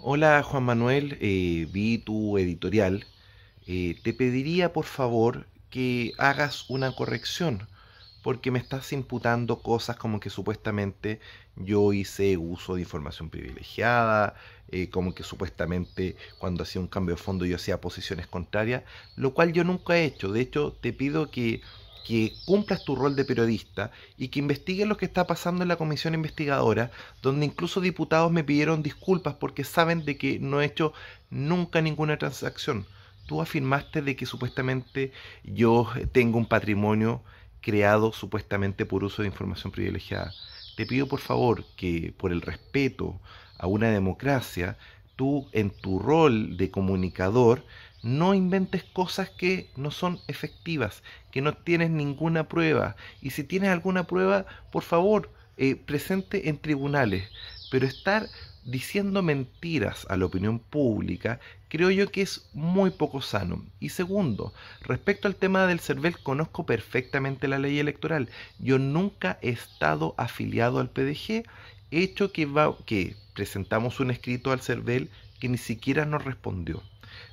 Hola Juan Manuel, eh, vi tu editorial. Eh, te pediría por favor que hagas una corrección, porque me estás imputando cosas como que supuestamente yo hice uso de información privilegiada, eh, como que supuestamente cuando hacía un cambio de fondo yo hacía posiciones contrarias, lo cual yo nunca he hecho. De hecho, te pido que que cumplas tu rol de periodista y que investigues lo que está pasando en la comisión investigadora, donde incluso diputados me pidieron disculpas porque saben de que no he hecho nunca ninguna transacción. Tú afirmaste de que supuestamente yo tengo un patrimonio creado supuestamente por uso de información privilegiada. Te pido por favor que por el respeto a una democracia, tú en tu rol de comunicador no inventes cosas que no son efectivas, que no tienes ninguna prueba. Y si tienes alguna prueba, por favor, eh, presente en tribunales. Pero estar diciendo mentiras a la opinión pública, creo yo que es muy poco sano. Y segundo, respecto al tema del CERVEL, conozco perfectamente la ley electoral. Yo nunca he estado afiliado al PDG, hecho que, va, que presentamos un escrito al CERVEL que ni siquiera nos respondió.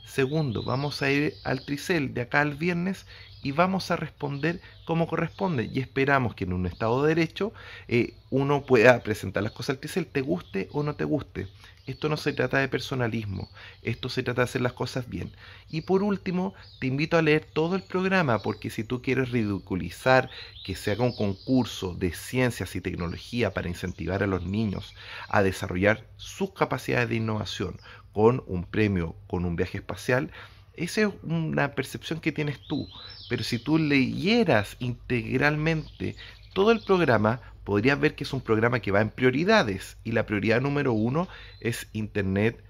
Segundo, vamos a ir al Tricel de acá al viernes y vamos a responder como corresponde. Y esperamos que en un Estado de Derecho eh, uno pueda presentar las cosas al se te guste o no te guste. Esto no se trata de personalismo, esto se trata de hacer las cosas bien. Y por último, te invito a leer todo el programa, porque si tú quieres ridiculizar que se haga un concurso de ciencias y tecnología para incentivar a los niños a desarrollar sus capacidades de innovación con un premio, con un viaje espacial, esa es una percepción que tienes tú, pero si tú leyeras integralmente todo el programa, podrías ver que es un programa que va en prioridades y la prioridad número uno es Internet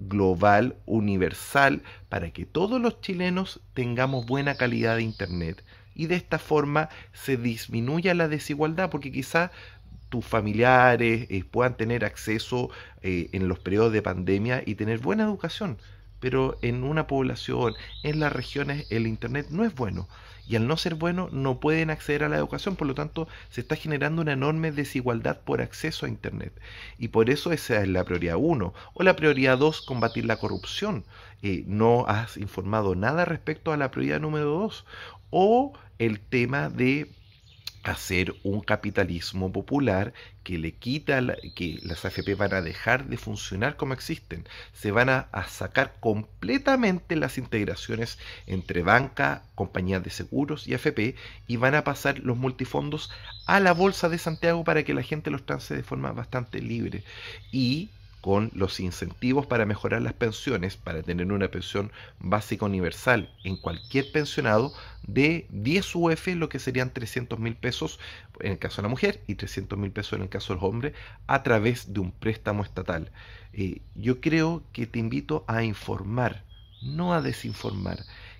global, universal, para que todos los chilenos tengamos buena calidad de Internet. Y de esta forma se disminuya la desigualdad, porque quizá tus familiares eh, puedan tener acceso eh, en los periodos de pandemia y tener buena educación pero en una población, en las regiones, el Internet no es bueno. Y al no ser bueno, no pueden acceder a la educación. Por lo tanto, se está generando una enorme desigualdad por acceso a Internet. Y por eso esa es la prioridad 1. O la prioridad 2, combatir la corrupción. Eh, no has informado nada respecto a la prioridad número 2. O el tema de hacer un capitalismo popular que le quita, que las AFP van a dejar de funcionar como existen. Se van a, sacar completamente las integraciones entre banca, compañías de seguros y AFP y van a pasar los multifondos a la Bolsa de Santiago para que la gente los trance de forma bastante libre. Y con los incentivos para mejorar las pensiones, para tener una pensión básica universal en cualquier pensionado de 10 UF, lo que serían 300 mil pesos en el caso de la mujer y 300 mil pesos en el caso del hombre, a través de un préstamo estatal. Eh, yo creo que te invito a informar, no a desinformar.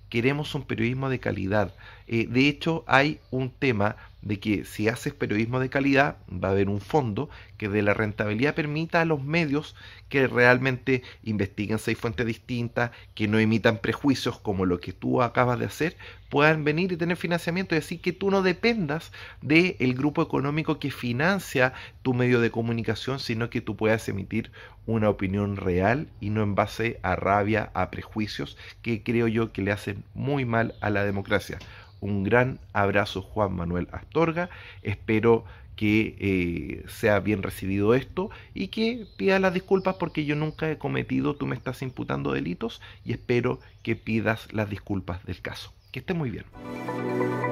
Queremos un periodismo de calidad. Eh, de hecho, hay un tema de que si haces periodismo de calidad, va a haber un fondo que de la rentabilidad permita a los medios que realmente investiguen seis fuentes distintas, que no emitan prejuicios como lo que tú acabas de hacer, puedan venir y tener financiamiento y así que tú no dependas del el grupo económico que financia tu medio de comunicación, sino que tú puedas emitir una opinión real y no en base a rabia, a prejuicios, que creo yo que le hacen muy mal a la democracia un gran abrazo Juan Manuel Astorga. Espero que eh, sea bien recibido esto y que pida las disculpas porque yo nunca he cometido, tú me estás imputando delitos y espero que pidas las disculpas del caso. Que esté muy bien.